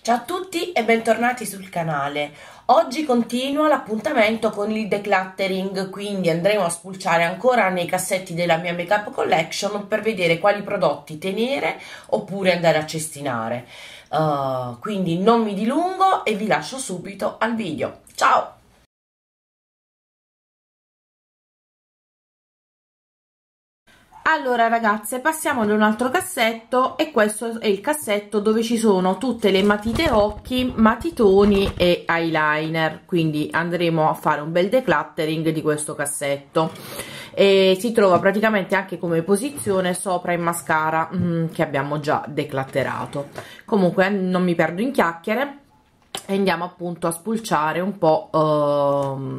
Ciao a tutti e bentornati sul canale. Oggi continua l'appuntamento con il decluttering, quindi andremo a spulciare ancora nei cassetti della mia makeup collection per vedere quali prodotti tenere oppure andare a cestinare. Uh, quindi non mi dilungo e vi lascio subito al video. Ciao! allora ragazze passiamo ad un altro cassetto e questo è il cassetto dove ci sono tutte le matite occhi matitoni e eyeliner quindi andremo a fare un bel decluttering di questo cassetto e si trova praticamente anche come posizione sopra il mascara mm, che abbiamo già declatterato comunque non mi perdo in chiacchiere e andiamo appunto a spulciare un po'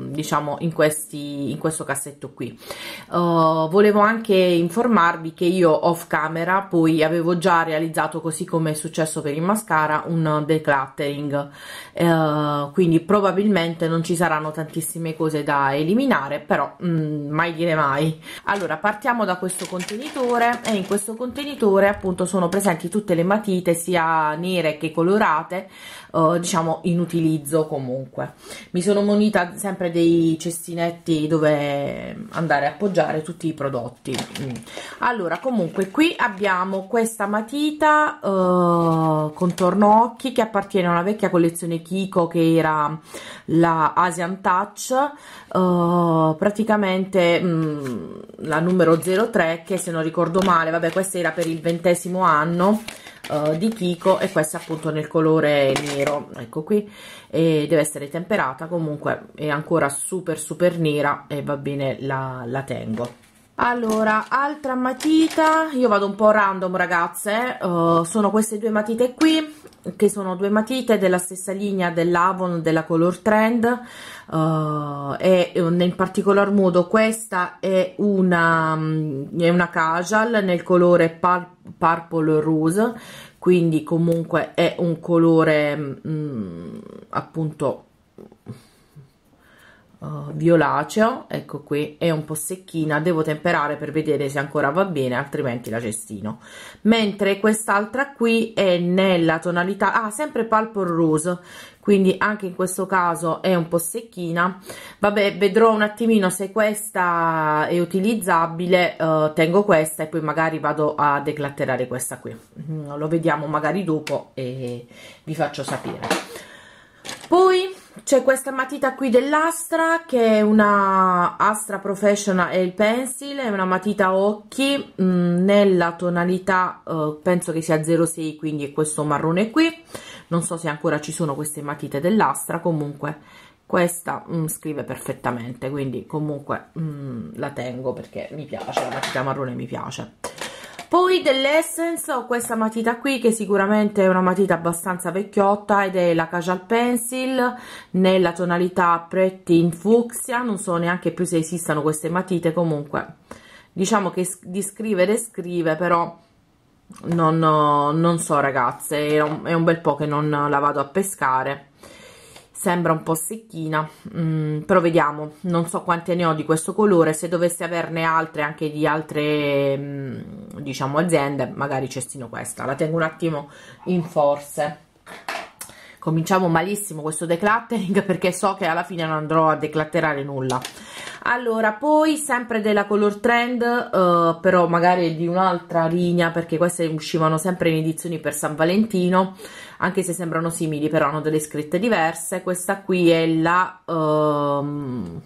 eh, diciamo in, questi, in questo cassetto qui eh, volevo anche informarvi che io off camera poi avevo già realizzato così come è successo per il mascara un decluttering eh, quindi probabilmente non ci saranno tantissime cose da eliminare però mh, mm, mai dire mai allora partiamo da questo contenitore e in questo contenitore appunto sono presenti tutte le matite sia nere che colorate eh, diciamo diciamo in utilizzo comunque mi sono munita sempre dei cestinetti dove andare a appoggiare tutti i prodotti mm. allora comunque qui abbiamo questa matita eh, contorno occhi che appartiene a una vecchia collezione Kiko che era la Asian Touch eh, praticamente mh, mm, la numero 03 che se non ricordo male vabbè questa era per il ventesimo anno eh, di Kiko e questa appunto nel colore nero ecco qui e deve essere temperata comunque è ancora super super nera e va bene la, la tengo allora altra matita io vado un po' random ragazze eh. uh, sono queste due matite qui che sono due matite della stessa linea dell'Avon della Color Trend uh, e um, in particolar modo questa è una, mm, è una casual nel colore par Purple Rose quindi comunque è un colore mh, mm, appunto eh, violaceo ecco qui è un po' secchina devo temperare per vedere se ancora va bene altrimenti la cestino mentre quest'altra qui è nella tonalità ah sempre palpol rose quindi anche in questo caso è un po' secchina vabbè vedrò un attimino se questa è utilizzabile eh, tengo questa e poi magari vado a declatterare questa qui mm, lo vediamo magari dopo e vi faccio sapere poi c'è questa matita qui dell'Astra che è una Astra Professional e il pencil è una matita occhi mh, mm, nella tonalità uh, penso che sia 06 quindi è questo marrone qui non so se ancora ci sono queste matite dell'Astra comunque questa mh, mm, scrive perfettamente quindi comunque mh, mm, la tengo perché mi piace la matita marrone mi piace poi dell'Essence ho questa matita qui che sicuramente è una matita abbastanza vecchiotta ed è la Casual Pencil nella tonalità Pretty in Fucsia, non so neanche più se esistano queste matite, comunque diciamo che di descrive descrive però non, non so ragazze, è un, è un bel po' che non la vado a pescare sembra un po' secchina mm, però vediamo non so quante ne ho di questo colore se dovessi averne altre anche di altre mm, diciamo aziende magari cestino questa la tengo un attimo in forze cominciamo malissimo questo decluttering perché so che alla fine non andrò a declatterare nulla allora poi sempre della color trend uh, però magari di un'altra linea perché queste uscivano sempre in edizioni per San Valentino anche se sembrano simili però hanno delle scritte diverse questa qui è la uh,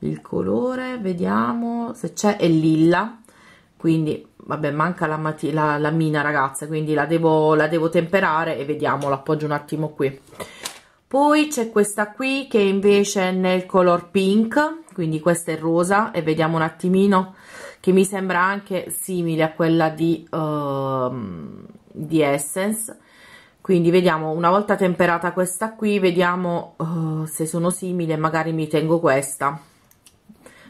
il colore vediamo se c'è è lilla quindi vabbè manca la, la, la mina ragazza quindi la devo, la devo temperare e vediamo l'appoggio un attimo qui poi c'è questa qui che invece è nel color pink quindi questa è rosa e vediamo un attimino che mi sembra anche simile a quella di, uh, di essence quindi vediamo una volta temperata questa qui vediamo uh, se sono simile magari mi tengo questa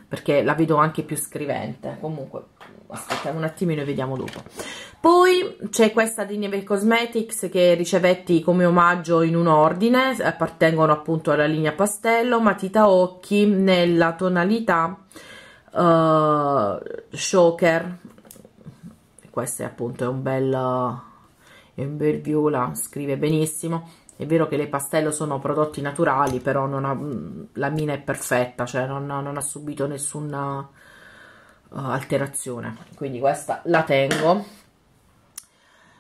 perché la vedo anche più scrivente comunque aspettiamo un attimino e vediamo dopo poi c'è questa di Neve Cosmetics che ricevetti come omaggio in un ordine, appartengono appunto alla linea pastello, matita occhi nella tonalità uh, eh, Shocker. Questo è appunto un bel, è un bel viola, scrive benissimo. È vero che le pastello sono prodotti naturali, però ha, la mina è perfetta, cioè non, non ha subito nessuna uh, alterazione. Quindi questa la tengo.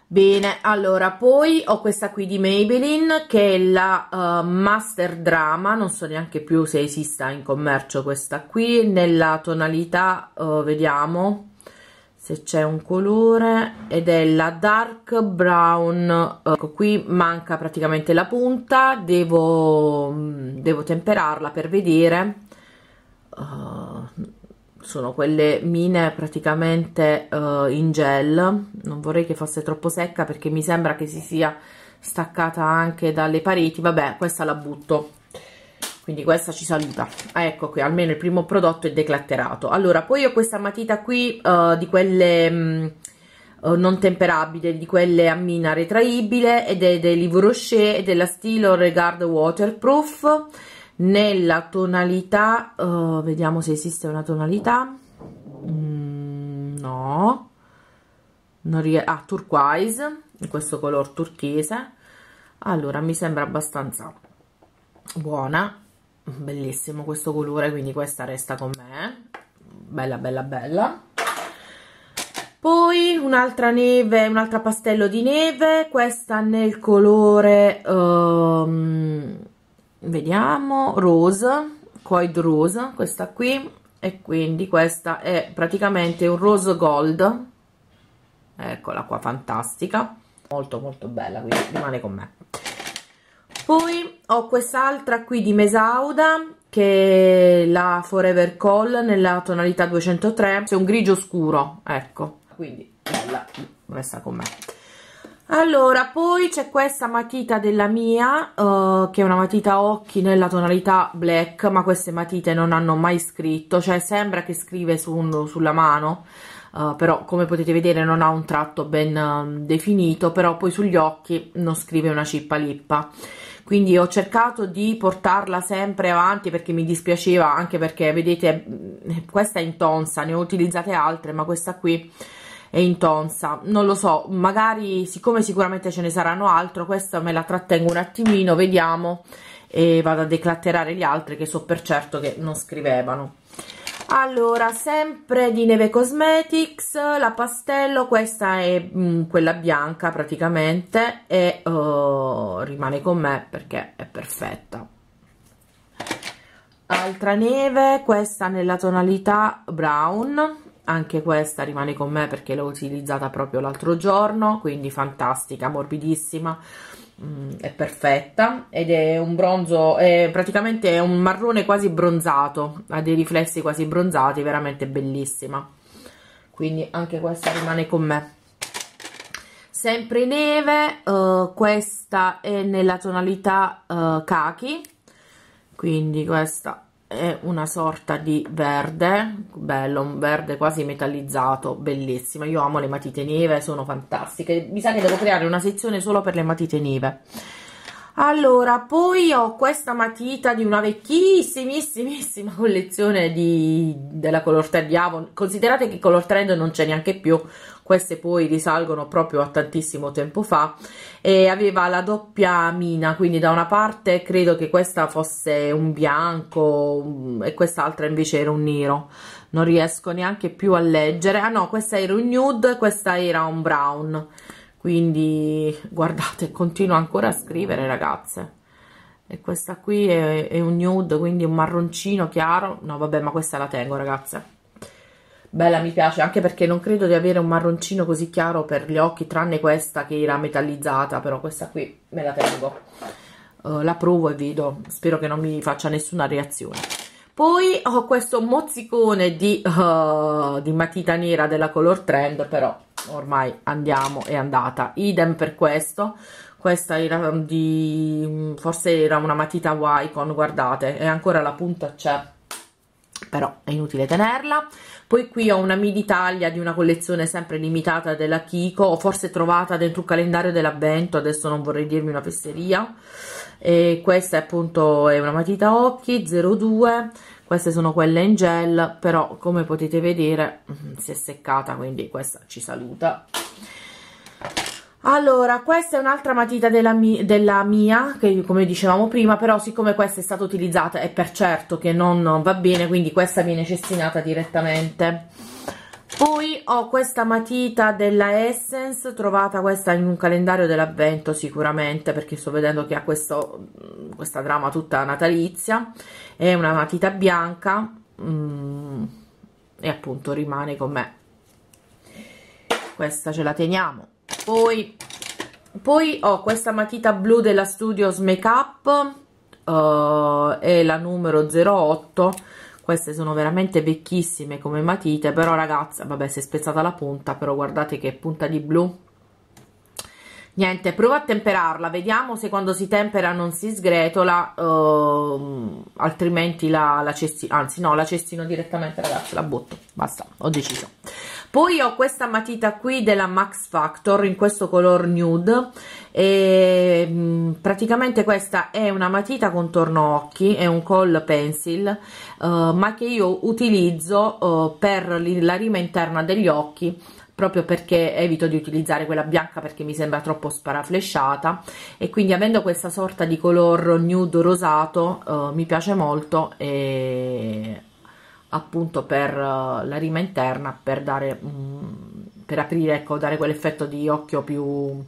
Bene, allora, poi ho questa qui di Maybelline che è la uh, Master Drama, non so neanche più se esista in commercio questa qui, nella tonalità, uh, vediamo se c'è un colore, ed è la Dark Brown, uh, ecco qui manca praticamente la punta, devo, mm, devo temperarla per vedere sono quelle mine praticamente uh, in gel non vorrei che fosse troppo secca perché mi sembra che si sia staccata anche dalle pareti vabbè questa la butto quindi questa ci saluta ah, ecco qui almeno il primo prodotto è declatterato allora poi ho questa matita qui uh, di quelle mh, mm, eh, non temperabili di quelle a mina retraibile ed è dell'Ivo Rocher e della Stilo Regard Waterproof nella tonalità uh, vediamo se esiste una tonalità mm, no non ah turquoise in questo color turchese allora mi sembra abbastanza buona bellissimo questo colore quindi questa resta con me bella bella bella poi un'altra neve un'altra pastello di neve questa nel colore um, vediamo rose coid rose questa qui e quindi questa è praticamente un rose gold eccola qua fantastica molto molto bella quindi rimane con me poi ho quest'altra qui di Mesauda che è la Forever Call nella tonalità 203 è un grigio scuro ecco quindi bella resta con me allora poi c'è questa matita della mia uh, che è una matita occhi nella tonalità black ma queste matite non hanno mai scritto cioè sembra che scrive su un, sulla mano uh, però come potete vedere non ha un tratto ben uh, definito però poi sugli occhi non scrive una cippa lippa quindi ho cercato di portarla sempre avanti perché mi dispiaceva anche perché vedete mm, questa è intonsa ne ho utilizzate altre ma questa qui e intonsa non lo so magari siccome sicuramente ce ne saranno altro questa me la trattengo un attimino vediamo e vado a declatterare gli altri che so per certo che non scrivevano allora sempre di Neve Cosmetics la pastello questa è mh, mm, quella bianca praticamente e uh, rimane con me perché è perfetta altra neve questa nella tonalità brown anche questa rimane con me perché l'ho utilizzata proprio l'altro giorno, quindi fantastica, morbidissima, mm, è perfetta ed è un bronzo, è praticamente un marrone quasi bronzato, ha dei riflessi quasi bronzati, veramente bellissima, quindi anche questa rimane con me. Sempre neve, uh, questa è nella tonalità uh, khaki, quindi questa è una sorta di verde, bello, un verde quasi metallizzato, bellissimo. Io amo le matite neve, sono fantastiche. Mi sa che devo creare una sezione solo per le matite neve allora poi ho questa matita di una vecchissimissimissima collezione di, della Color Trend di Avon considerate che Color Trend non c'è neanche più queste poi risalgono proprio a tantissimo tempo fa e aveva la doppia mina quindi da una parte credo che questa fosse un bianco e quest'altra invece era un nero non riesco neanche più a leggere ah no questa era un nude questa era un brown quindi guardate continuo ancora a scrivere ragazze e questa qui è, è, un nude quindi un marroncino chiaro no vabbè ma questa la tengo ragazze bella mi piace anche perché non credo di avere un marroncino così chiaro per gli occhi tranne questa che era metallizzata però questa qui me la tengo uh, la provo e vedo spero che non mi faccia nessuna reazione poi ho questo mozzicone di, uh, di matita nera della Color Trend però ormai andiamo è andata idem per questo questa era di forse era una matita Wycon guardate e ancora la punta c'è però è inutile tenerla poi qui ho una midi taglia di una collezione sempre limitata della Kiko o forse trovata dentro un calendario dell'avvento adesso non vorrei dirmi una fesseria e questa appunto è una matita occhi 02 queste sono quelle in gel però come potete vedere mm, si è seccata quindi questa ci saluta allora, questa è un'altra matita della, mi della, mia, che come dicevamo prima, però siccome questa è stata utilizzata è per certo che non, non va bene, quindi questa viene cestinata direttamente poi ho questa matita della Essence trovata questa in un calendario dell'avvento sicuramente perché sto vedendo che ha questo, mm, questa trama tutta natalizia è una matita bianca mm, e appunto rimane con me questa ce la teniamo poi, poi ho questa matita blu della Studios Makeup uh, è la numero 08 queste sono veramente vecchissime come matite però ragazza vabbè si è spezzata la punta però guardate che punta di blu niente prova a temperarla vediamo se quando si tempera non si sgretola ehm, altrimenti la, la cestino anzi no la cestino direttamente ragazzi la butto basta ho deciso poi ho questa matita qui della Max Factor in questo color nude e mm, praticamente questa è una matita contorno occhi è un call pencil eh, ma che io utilizzo eh, per la rima interna degli occhi proprio perché evito di utilizzare quella bianca perché mi sembra troppo sparaflesciata e quindi avendo questa sorta di color nude rosato eh, mi piace molto e appunto per eh, la rima interna per dare mh, mm, per aprire ecco dare quell'effetto di occhio più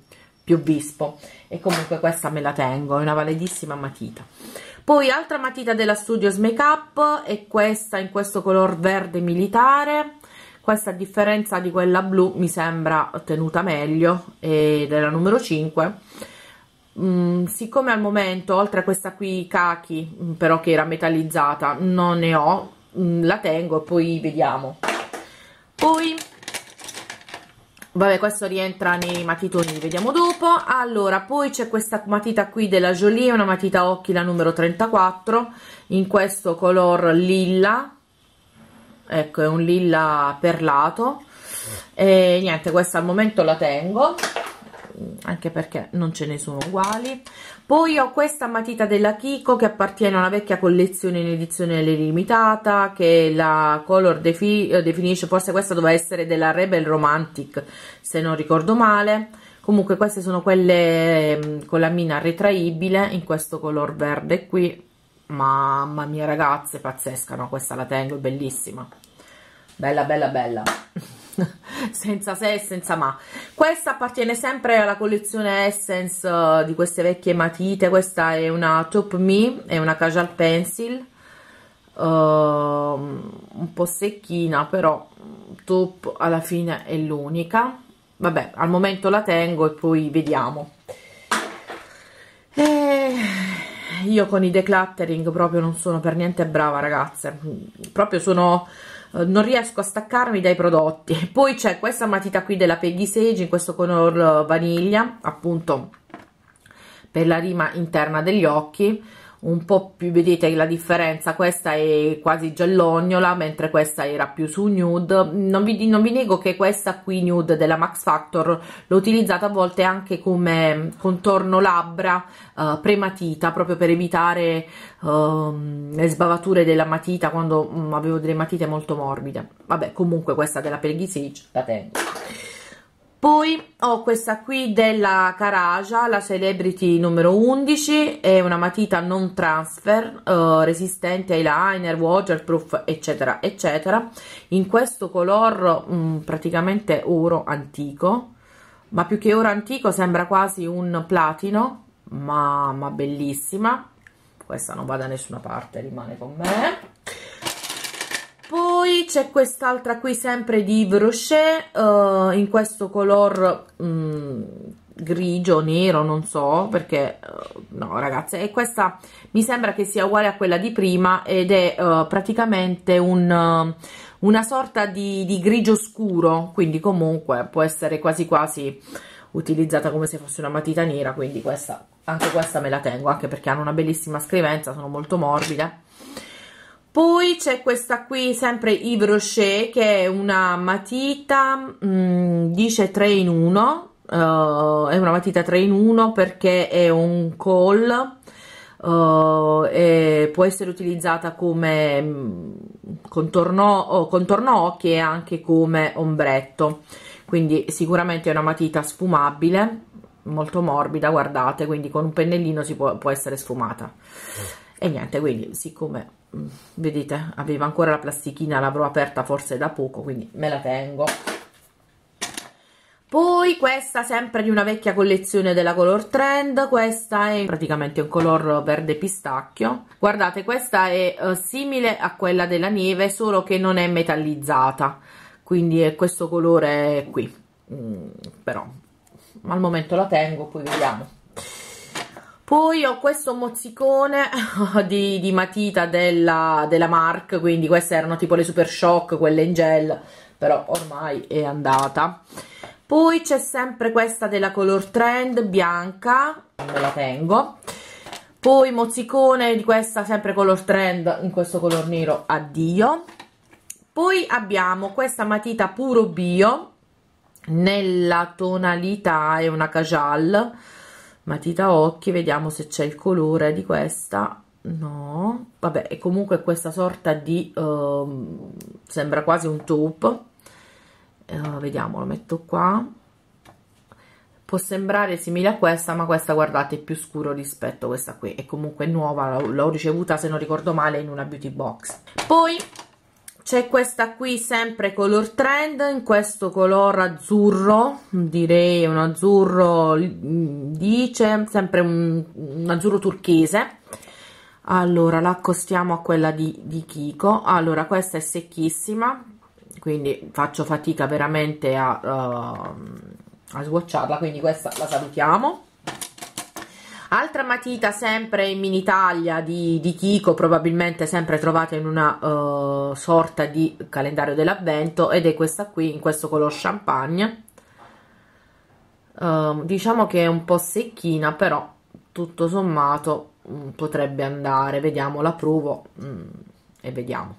più vispo e comunque questa me la tengo, è una validissima matita. Poi altra matita della Studios Makeup è questa in questo color verde militare, questa a differenza di quella blu mi sembra tenuta meglio ed è la numero 5. Mm, siccome al momento oltre a questa qui Kaki mm, però che era metallizzata non ne ho, mm, la tengo e poi vediamo. Poi Vabbè, questo rientra nei matitoni, vediamo dopo. Allora, poi c'è questa matita qui della Jolie, una matita occhi, la numero 34, in questo color lilla. Ecco, è un lilla perlato. E niente, questa al momento la tengo. Mm, anche perché non ce ne sono uguali poi ho questa matita della Kiko che appartiene a una vecchia collezione in edizione limitata che la Color defi eh, definisce forse questa doveva essere della Rebel Romantic se non ricordo male comunque queste sono quelle mm, con la mina retraibile in questo color verde qui mamma mia ragazze pazzesca no questa la tengo è bellissima bella bella bella senza se e senza ma questa appartiene sempre alla collezione Essence uh, di queste vecchie matite questa è una Top Me è una Casual Pencil uh, un po' secchina però Top alla fine è l'unica vabbè al momento la tengo e poi vediamo e eh, io con i decluttering proprio non sono per niente brava ragazze proprio sono eh, non riesco a staccarmi dai prodotti poi c'è questa matita qui della Peggy Sage in questo color eh, vaniglia appunto per la rima interna degli occhi un po' più, vedete la differenza, questa è quasi giallognola, mentre questa era più su nude, non vi, non vi nego che questa qui nude della Max Factor l'ho utilizzata a volte anche come contorno labbra uh, prematita, proprio per evitare uh, le sbavature della matita quando um, avevo delle matite molto morbide, vabbè comunque questa della Pelghi Sage la tengo poi ho questa qui della Caraja, la Celebrity numero 11, è una matita non transfer, eh, resistente eyeliner, waterproof, eccetera, eccetera, in questo color mh, mm, praticamente oro antico, ma più che oro antico sembra quasi un platino, ma, ma bellissima, questa non va da nessuna parte, rimane con me poi c'è quest'altra qui sempre di Yves Rocher uh, in questo color mh, mm, grigio, nero, non so perché, uh, no ragazze e questa mi sembra che sia uguale a quella di prima ed è uh, praticamente un, una sorta di, di, grigio scuro quindi comunque può essere quasi quasi utilizzata come se fosse una matita nera quindi questa, anche questa me la tengo anche perché hanno una bellissima scrivenza, sono molto morbide poi c'è questa qui, sempre Yves Rocher, che è una matita, mh, mm, dice 3 in 1, uh, eh, è una matita 3 in 1 perché è un call, uh, può essere utilizzata come mm, contorno, contorno occhi e anche come ombretto, quindi sicuramente è una matita sfumabile, molto morbida, guardate, quindi con un pennellino si può, può essere sfumata. Mm. E niente, quindi siccome vedete aveva ancora la plastichina l'avrò aperta forse da poco quindi me la tengo poi questa sempre di una vecchia collezione della Color Trend, questa è praticamente un color verde pistacchio. Guardate, questa è eh, simile a quella della neve, solo che non è metallizzata, quindi è questo colore qui. Mm, però al momento la tengo, poi vediamo poi ho questo mozzicone di, di matita della, della Marc, quindi queste erano tipo le Super Shock, quelle in gel, però ormai è andata. Poi c'è sempre questa della Color Trend, bianca, me la tengo. Poi mozzicone di questa, sempre Color Trend, in questo color nero, addio. Poi abbiamo questa matita Puro Bio, nella tonalità, è una Cajal, matita occhi vediamo se c'è il colore di questa no vabbè è comunque questa sorta di uh, sembra quasi un taupe uh, eh, vediamo lo metto qua può sembrare simile a questa ma questa guardate è più scuro rispetto a questa qui è comunque nuova l'ho ricevuta se non ricordo male in una beauty box poi c'è questa qui sempre color trend in questo color azzurro direi un azzurro mm, dice sempre un, un azzurro turchese allora la accostiamo a quella di, di Kiko allora questa è secchissima quindi faccio fatica veramente a, uh, a swatcharla quindi questa la salutiamo altra matita sempre in mini taglia di, di Kiko probabilmente sempre trovata in una uh, sorta di calendario dell'avvento ed è questa qui in questo color champagne uh, diciamo che è un po' secchina però tutto sommato um, potrebbe andare vediamo la provo um, e vediamo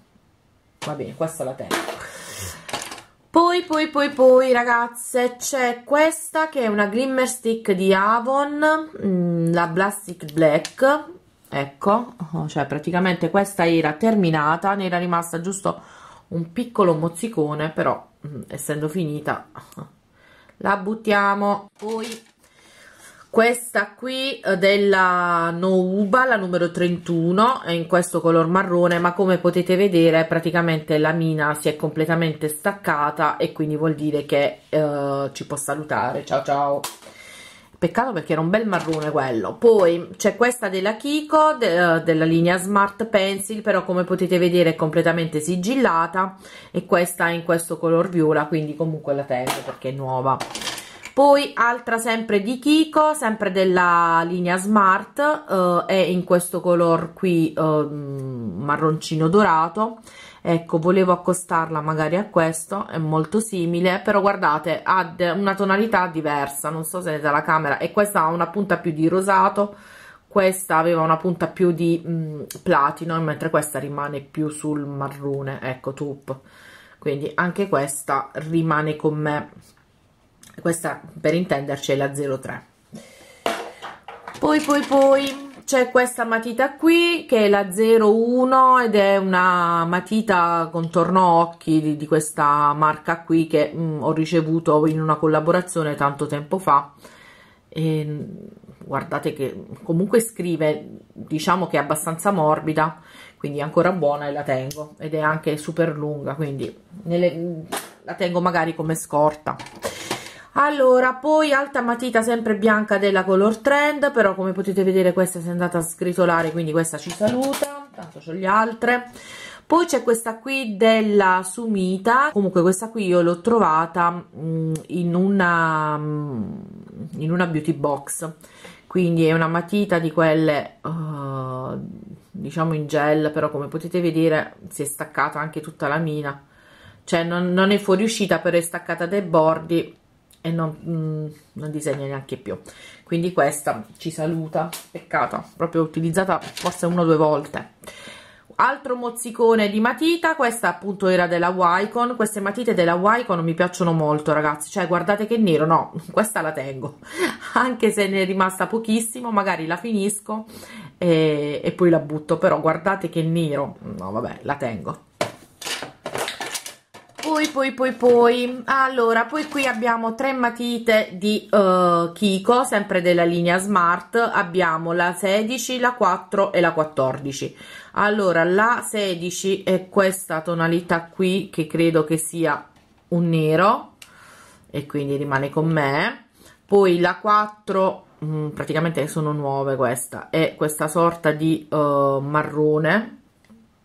va bene questa la tengo poi poi poi poi ragazze c'è questa che è una glimmer stick di Avon mm, la Blastic Black ecco oh, cioè praticamente questa era terminata ne era rimasta giusto un piccolo mozzicone però mm, essendo finita la buttiamo poi questa qui eh, della Nouba, la numero 31, è in questo color marrone, ma come potete vedere praticamente la mina si è completamente staccata e quindi vuol dire che eh, ci può salutare. Ciao ciao! Peccato perché era un bel marrone quello. Poi c'è questa della Kiko, de, eh, della linea Smart Pencil, però come potete vedere è completamente sigillata e questa è in questo color viola, quindi comunque la tengo perché è nuova poi altra sempre di Kiko sempre della linea Smart eh, è in questo color qui eh, mm, marroncino dorato ecco volevo accostarla magari a questo è molto simile però guardate ha una tonalità diversa non so se è dalla camera e questa ha una punta più di rosato questa aveva una punta più di mh, mm, platino mentre questa rimane più sul marrone ecco tup quindi anche questa rimane con me questa per intenderci è la 03 poi poi poi c'è questa matita qui che è la 01 ed è una matita contorno occhi di, di questa marca qui che mh, mm, ho ricevuto in una collaborazione tanto tempo fa e, mm, guardate che comunque scrive diciamo che è abbastanza morbida quindi è ancora buona e la tengo ed è anche super lunga quindi nelle, mm, la tengo magari come scorta allora poi alta matita sempre bianca della color trend però come potete vedere questa si è andata a sgritolare quindi questa ci saluta tanto ho gli altre poi c'è questa qui della Sumita, comunque questa qui io l'ho trovata mm, in una, mm, in una beauty box, quindi è una matita di quelle uh, diciamo in gel, però come potete vedere si è staccata anche tutta la mina, cioè non, non è fuoriuscita però è staccata dai bordi e non, mh, mm, non disegna neanche più quindi questa ci saluta peccata proprio utilizzata forse una o due volte altro mozzicone di matita questa appunto era della Wycon queste matite della Wycon mi piacciono molto ragazzi cioè guardate che nero no questa la tengo anche se ne è rimasta pochissimo magari la finisco e, e poi la butto però guardate che nero no vabbè la tengo poi poi poi poi allora poi qui abbiamo tre matite di uh, Kiko sempre della linea Smart abbiamo la 16 la 4 e la 14 allora la 16 è questa tonalità qui che credo che sia un nero e quindi rimane con me poi la 4 mm, praticamente sono nuove questa è questa sorta di uh, marrone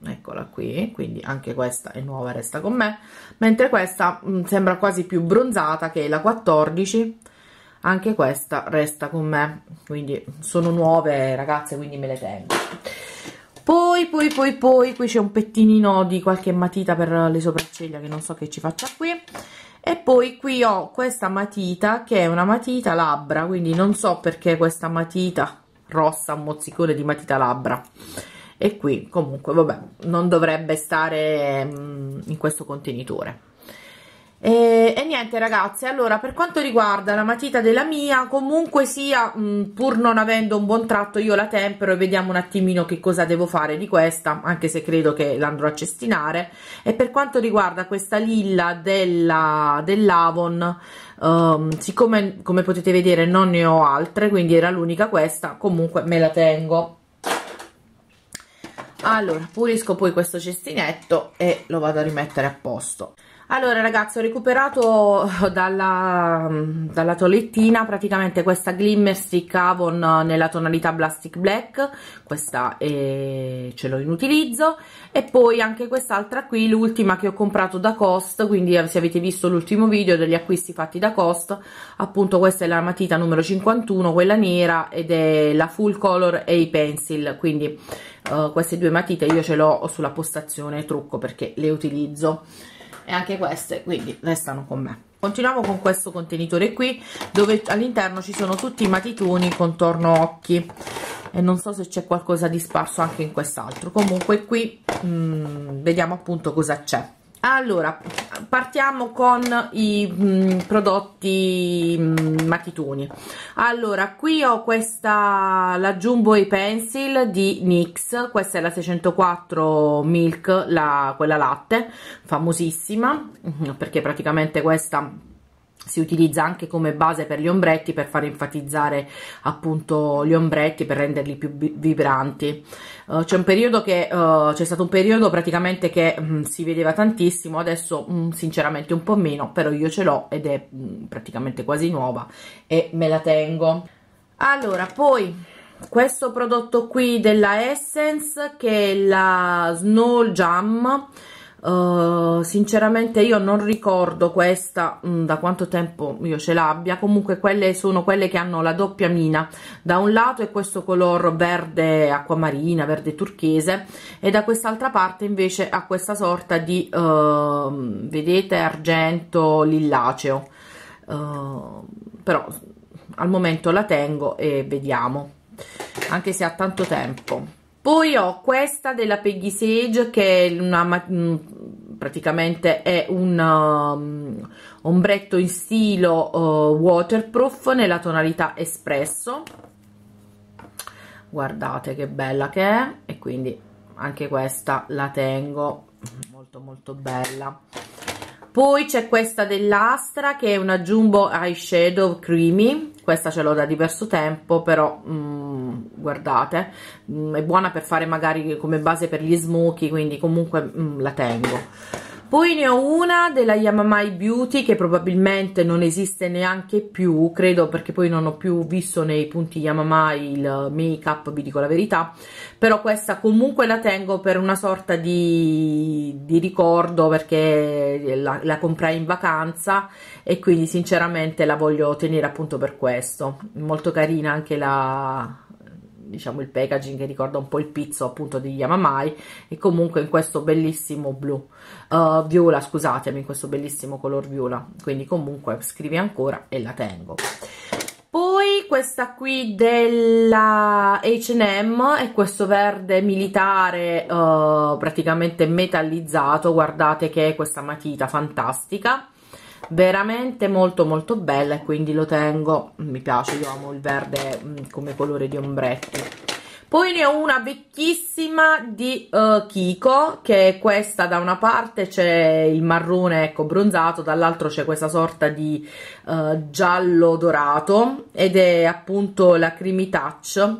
eccola qui, quindi anche questa è nuova, resta con me mentre questa mh, mm, sembra quasi più bronzata che la 14 anche questa resta con me quindi sono nuove ragazze quindi me le tengo poi poi poi poi qui c'è un pettinino di qualche matita per le sopracciglia che non so che ci faccia qui e poi qui ho questa matita che è una matita labbra quindi non so perché questa matita rossa un mozzicone di matita labbra e qui comunque vabbè non dovrebbe stare mm, in questo contenitore e, e, niente ragazzi allora per quanto riguarda la matita della mia comunque sia mh, mm, pur non avendo un buon tratto io la tempero e vediamo un attimino che cosa devo fare di questa anche se credo che l'andrò a cestinare e per quanto riguarda questa lilla della dell'avon um, siccome come potete vedere non ne ho altre quindi era l'unica questa comunque me la tengo allora pulisco poi questo cestinetto e lo vado a rimettere a posto allora ragazzi ho recuperato eh, dalla, mm, dalla tolettina praticamente questa Glimmer Stick Avon eh, nella tonalità Plastic Black questa è, eh, ce l'ho in utilizzo e poi anche quest'altra qui l'ultima che ho comprato da Cost quindi se avete visto l'ultimo video degli acquisti fatti da Cost appunto questa è la matita numero 51 quella nera ed è la full color e i pencil quindi uh, queste due matite io ce l'ho sulla postazione trucco perché le utilizzo e anche queste quindi restano con me continuiamo con questo contenitore qui dove all'interno ci sono tutti i matitoni contorno occhi e non so se c'è qualcosa di sparso anche in quest'altro comunque qui mh, mm, vediamo appunto cosa c'è allora partiamo con i mh, mm, prodotti mh, mm, matitoni allora qui ho questa la Jumbo e Pencil di NYX questa è la 604 Milk la, quella latte famosissima mm, perché praticamente questa si utilizza anche come base per gli ombretti per far enfatizzare appunto gli ombretti per renderli più vibranti eh, c'è un periodo che uh, c'è stato un periodo praticamente che mh, mm, si vedeva tantissimo adesso mh, mm, sinceramente un po' meno però io ce l'ho ed è mh, mm, praticamente quasi nuova e me la tengo allora poi questo prodotto qui della Essence che è la Snow Jam Uh, sinceramente io non ricordo questa mh, mm, da quanto tempo io ce l'abbia comunque quelle sono quelle che hanno la doppia mina da un lato è questo color verde acquamarina verde turchese e da quest'altra parte invece ha questa sorta di uh, vedete argento lillaceo uh, però al momento la tengo e vediamo anche se ha tanto tempo poi ho questa della Peggy Sage che è una, mm, praticamente è un um, ombretto in stilo uh, waterproof nella tonalità espresso guardate che bella che è e quindi anche questa la tengo molto molto bella poi c'è questa dell'Astra che è una Jumbo Eyeshadow Creamy questa ce l'ho da diverso tempo però mm, guardate mm, è buona per fare magari come base per gli smoky quindi comunque mm, la tengo poi ne ho una della Yamamai Beauty che probabilmente non esiste neanche più, credo perché poi non ho più visto nei punti Yamamai il make up, vi dico la verità, però questa comunque la tengo per una sorta di, di ricordo perché la, la, comprai in vacanza e quindi sinceramente la voglio tenere appunto per questo, molto carina anche la, diciamo il packaging che ricorda un po' il pizzo appunto di Yamamai e comunque in questo bellissimo blu uh, viola scusatemi in questo bellissimo color viola quindi comunque scrivi ancora e la tengo poi questa qui della H&M è questo verde militare uh, praticamente metallizzato guardate che è questa matita fantastica veramente molto molto bella e quindi lo tengo mi piace io amo il verde mm, come colore di ombretti poi ne ho una vecchissima di uh, Kiko, che è questa da una parte c'è il marrone ecco bronzato, dall'altro c'è questa sorta di uh, giallo dorato ed è appunto la Creamy Touch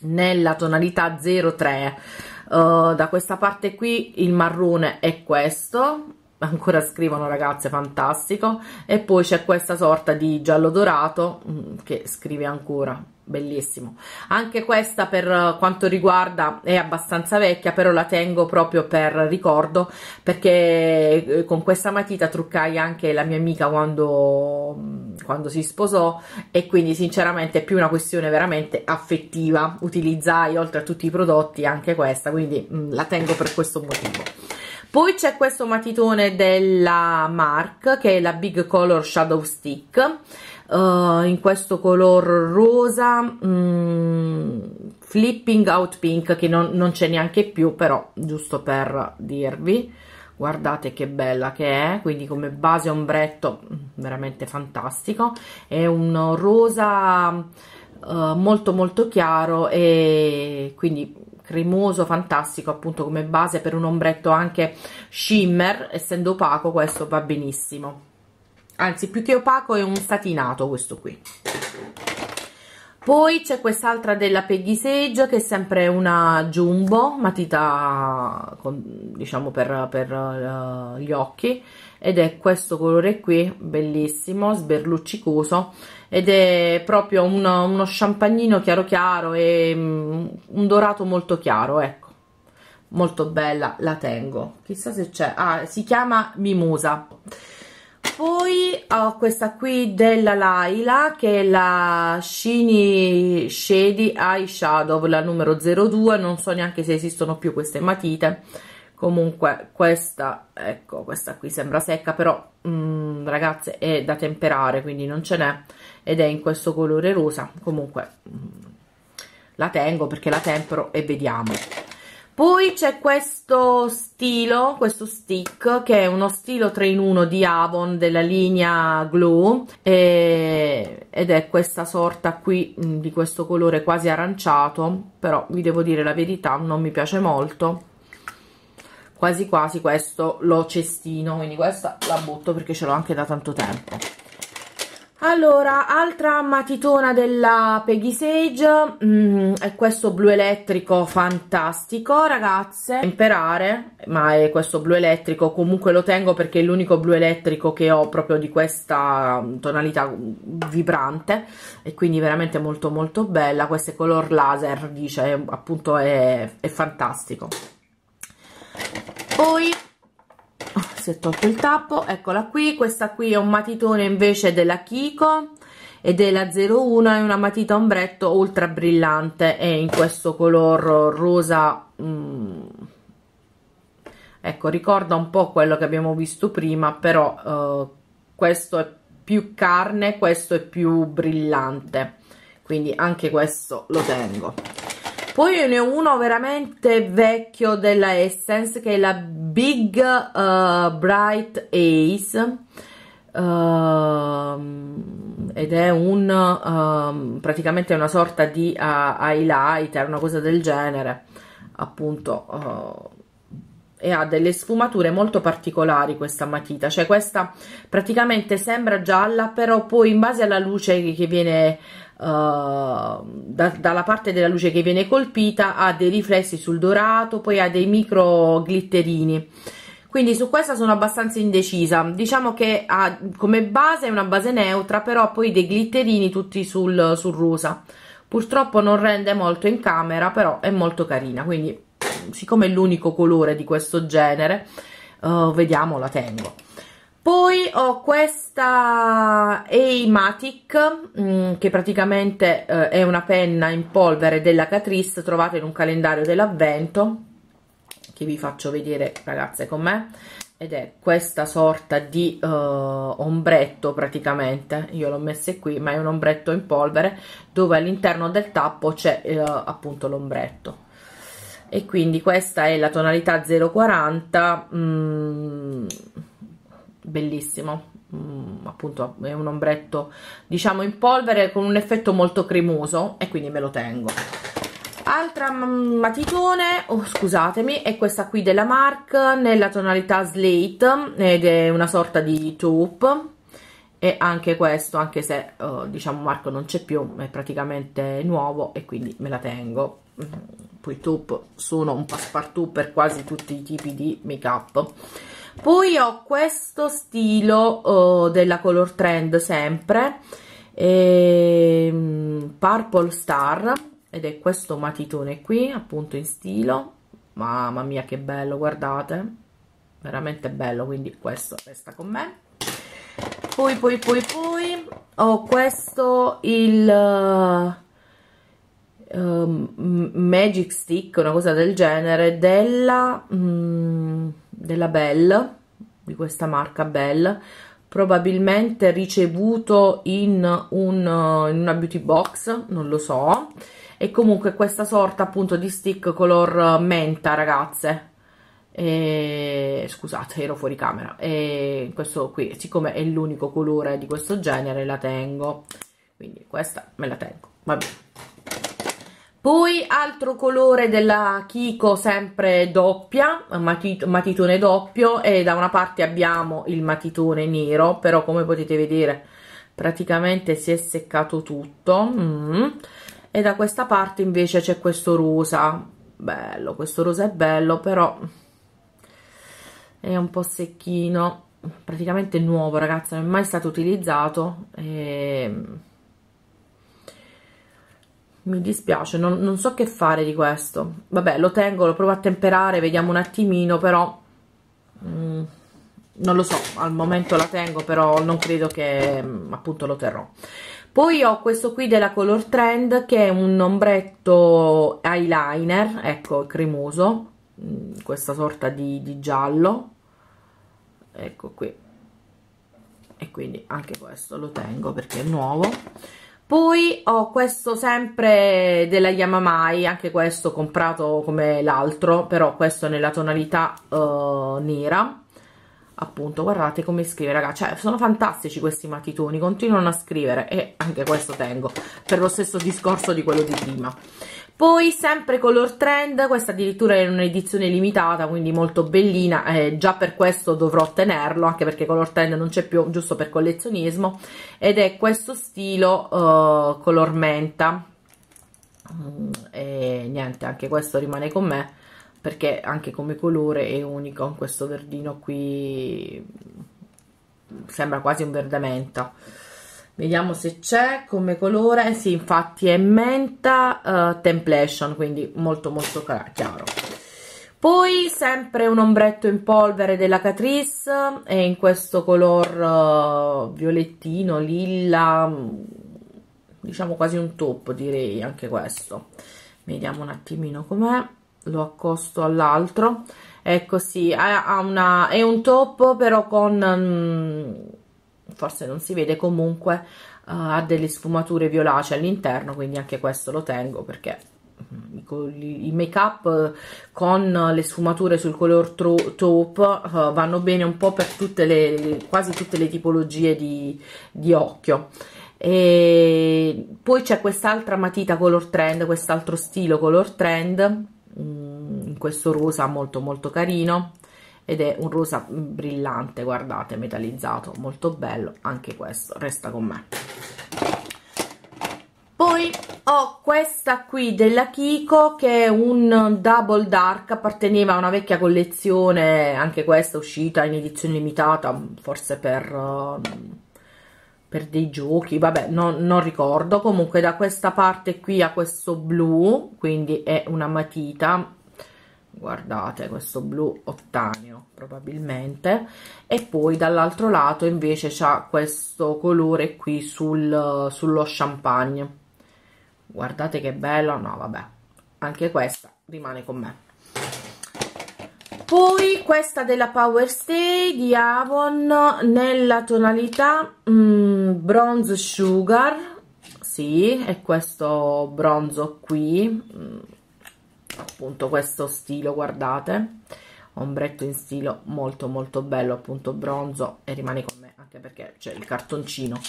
nella tonalità 03. Uh, eh, da questa parte qui il marrone è questo ancora scrivono ragazze fantastico e poi c'è questa sorta di giallo dorato mm, che scrive ancora bellissimo anche questa per eh, quanto riguarda è abbastanza vecchia però la tengo proprio per ricordo perché eh, con questa matita truccai anche la mia amica quando, mm, quando si sposò e quindi sinceramente è più una questione veramente affettiva utilizzai oltre a tutti i prodotti anche questa quindi mm, la tengo per questo motivo poi c'è questo matitone della MARC, che è la Big Color Shadow Stick, uh, in questo color rosa, mh, mm, flipping out pink, che non, non c'è neanche più, però giusto per dirvi guardate che bella che è quindi come base ombretto mm, veramente fantastico è un rosa eh, molto molto chiaro e quindi cremoso fantastico appunto come base per un ombretto anche shimmer essendo opaco questo va benissimo anzi più che opaco è un satinato questo qui poi c'è quest'altra della Peggy Sage che è sempre una jumbo, matita con, diciamo per, per uh, gli occhi ed è questo colore qui, bellissimo, sberluccicoso ed è proprio uno, uno champagnino chiaro chiaro e um, un dorato molto chiaro, ecco, molto bella, la tengo, chissà se c'è, ah, si chiama Mimosa. Poi ho questa qui della Laila che è la Shini Shady Eyeshadow, la numero 02, non so neanche se esistono più queste matite comunque questa ecco questa qui sembra secca però mh, mm, ragazze è da temperare quindi non ce n'è ed è in questo colore rosa comunque mh, mm, la tengo perché la tempero e vediamo poi c'è questo stilo, questo stick, che è uno stilo 3 in 1 di Avon della linea Glow e, ed è questa sorta qui mm, di questo colore quasi aranciato, però vi devo dire la verità, non mi piace molto quasi quasi questo lo cestino quindi questa la butto perché ce l'ho anche da tanto tempo allora, altra matitona della Peggy Sage, mm, è questo blu elettrico fantastico, ragazze, imperare, ma è questo blu elettrico, comunque lo tengo perché è l'unico blu elettrico che ho proprio di questa tonalità vibrante e quindi veramente molto molto bella, questo è color laser, dice, appunto è, è fantastico poi oh, si è tolto il tappo eccola qui questa qui è un matitone invece della Kiko e della 01 è una matita ombretto ultra brillante è in questo color rosa mm, ecco ricorda un po' quello che abbiamo visto prima però eh, questo è più carne questo è più brillante quindi anche questo lo tengo poi ne ho uno veramente vecchio della Essence che è la Big uh, Bright Ace Uh, ed è un uh, praticamente una sorta di uh, highlighter, una cosa del genere, appunto. Eh, e ha delle sfumature molto particolari questa matita, cioè questa praticamente sembra gialla, però poi in base alla luce che, che viene eh, da, dalla parte della luce che viene colpita ha dei riflessi sul dorato, poi ha dei micro glitterini. Quindi su questa sono abbastanza indecisa, diciamo che ha come base una base neutra, però poi dei glitterini tutti sul, sul rosa. Purtroppo non rende molto in camera, però è molto carina, quindi siccome è l'unico colore di questo genere, uh, vediamo la tengo poi ho questa Eimatic mm, che praticamente eh, è una penna in polvere della Catrice trovata in un calendario dell'avvento che vi faccio vedere ragazze con me ed è questa sorta di uh, ombretto praticamente io l'ho messa qui ma è un ombretto in polvere dove all'interno del tappo c'è uh, appunto l'ombretto e quindi questa è la tonalità 040 mh, mm, bellissimo mm, appunto è un ombretto diciamo in polvere con un effetto molto cremoso e quindi me lo tengo altra matitone oh, scusatemi è questa qui della Mark nella tonalità slate ed è una sorta di taupe e anche questo anche se uh, diciamo Marco non c'è più è praticamente nuovo e quindi me la tengo poi taupe sono un passepartout per quasi tutti i tipi di make up poi ho questo stilo uh, della color trend sempre e, ehm, purple star ed è questo matitone qui appunto in stilo mamma mia che bello guardate veramente bello quindi questo resta con me poi poi poi poi ho questo il uh, um, magic stick una cosa del genere della um, della Belle, di questa marca Belle, probabilmente ricevuto in, un, in una beauty box, non lo so, e comunque questa sorta appunto di stick color menta ragazze, e, scusate ero fuori camera, e questo qui siccome è l'unico colore di questo genere la tengo, quindi questa me la tengo, va bene. Poi altro colore della Kiko sempre doppia, matit matitone doppio e da una parte abbiamo il matitone nero, però come potete vedere praticamente si è seccato tutto mm. e da questa parte invece c'è questo rosa, bello, questo rosa è bello però è un po' secchino, praticamente nuovo ragazzi, non è mai stato utilizzato ehm mi dispiace, non, non, so che fare di questo. Vabbè, lo tengo, lo provo a temperare, vediamo un attimino, però... Mm, non lo so, al momento la tengo, però non credo che mm, appunto lo terrò. Poi ho questo qui della Color Trend, che è un ombretto eyeliner, ecco, cremoso, mm, questa sorta di, di giallo, ecco qui. E quindi anche questo lo tengo perché è nuovo poi ho questo sempre della Yamamai, anche questo comprato come l'altro, però questo nella tonalità uh, nera. Appunto, guardate come scrive, ragazzi. Cioè, sono fantastici questi matitoni, continuano a scrivere e anche questo tengo, per lo stesso discorso di quello di prima. Poi sempre color trend, questa addirittura è un'edizione limitata, quindi molto bellina, eh, già per questo dovrò tenerlo, anche perché color trend non c'è più, giusto per collezionismo, ed è questo stilo eh, color menta. Mm, e niente, anche questo rimane con me, perché anche come colore è unico, questo verdino qui mm, sembra quasi un verde menta vediamo se c'è come colore eh sì infatti è menta uh, templation quindi molto molto chiaro poi sempre un ombretto in polvere della Catrice è in questo color uh, violettino lilla mm, diciamo quasi un top direi anche questo vediamo un attimino com'è lo accosto all'altro ecco sì ha, ha una, è un top però con um, forse non si vede comunque uh, ha delle sfumature violacee all'interno quindi anche questo lo tengo perché mm, i make up eh, con le sfumature sul color taupe uh, vanno bene un po' per tutte le, quasi tutte le tipologie di, di occhio e poi c'è quest'altra matita color trend quest'altro stile color trend mm, in questo rosa molto molto carino ed è un rosa brillante guardate metallizzato molto bello anche questo resta con me poi ho questa qui della Kiko che è un double dark apparteneva a una vecchia collezione anche questa uscita in edizione limitata forse per eh, per dei giochi, vabbè, no, non ricordo. Comunque da questa parte qui ha questo blu, quindi è una matita guardate questo blu ottaneo probabilmente e poi dall'altro lato invece c'ha questo colore qui sul, sullo champagne guardate che bello no vabbè anche questa rimane con me poi questa della Power Stay di Avon nella tonalità mm, Bronze Sugar sì, è questo bronzo qui mm appunto questo stile guardate ombretto in stile molto molto bello appunto bronzo e rimane con me anche perché c'è il cartoncino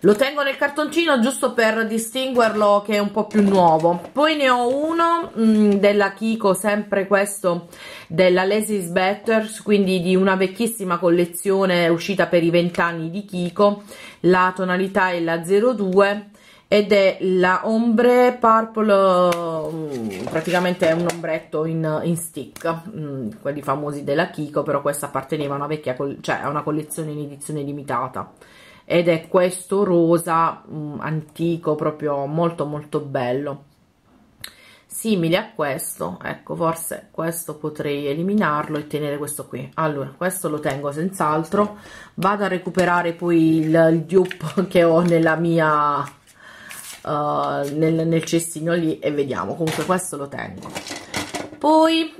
lo tengo nel cartoncino giusto per distinguerlo che è un po' più nuovo poi ne ho uno mh, mm, della Kiko sempre questo della Lazy Betters quindi di una vecchissima collezione uscita per i vent'anni di Kiko la tonalità è la 02 ed è la ombre purple mm, praticamente è un ombretto in, in stick mm, quelli famosi della Kiko però questa apparteneva a una vecchia cioè a una collezione in edizione limitata ed è questo rosa mm, antico proprio molto molto bello simile a questo ecco forse questo potrei eliminarlo e tenere questo qui allora questo lo tengo senz'altro vado a recuperare poi il, il dupe che ho nella mia uh, nel, nel cestino lì e vediamo comunque questo lo tengo poi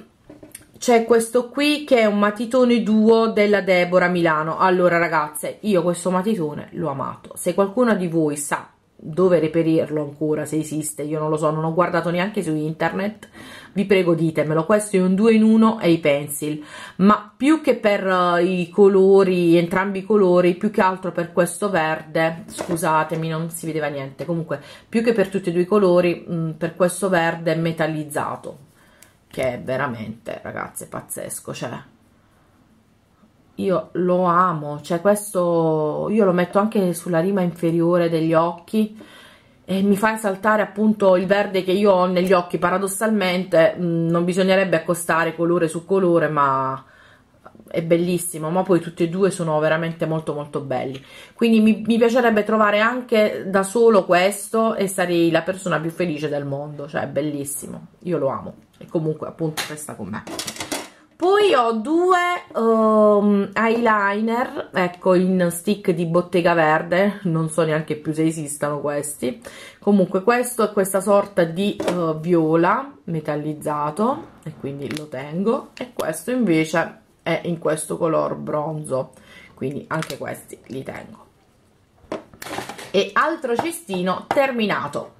c'è questo qui che è un matitone duo della Deborah Milano allora ragazze io questo matitone l'ho amato se qualcuno di voi sa dove reperirlo ancora se esiste, io non lo so, non ho guardato neanche su internet, vi prego ditemelo, questo è un 2 in 1 e i pencil, ma più che per eh, i colori, entrambi i colori, più che altro per questo verde, scusatemi non si vedeva niente, comunque più che per tutti e due i colori, mh, mm, per questo verde metallizzato, che è veramente ragazzi pazzesco, cioè io lo amo, cioè questo io lo metto anche sulla rima inferiore degli occhi e mi fa esaltare appunto il verde che io ho negli occhi, paradossalmente mh, mm, non bisognerebbe accostare colore su colore ma è bellissimo, ma poi tutti e due sono veramente molto molto belli, quindi mi, mi piacerebbe trovare anche da solo questo e sarei la persona più felice del mondo, cioè è bellissimo, io lo amo e comunque appunto resta con me poi ho due um, eyeliner ecco in stick di bottega verde non so neanche più se esistano questi comunque questo è questa sorta di uh, viola metallizzato e quindi lo tengo e questo invece è in questo color bronzo quindi anche questi li tengo e altro cestino terminato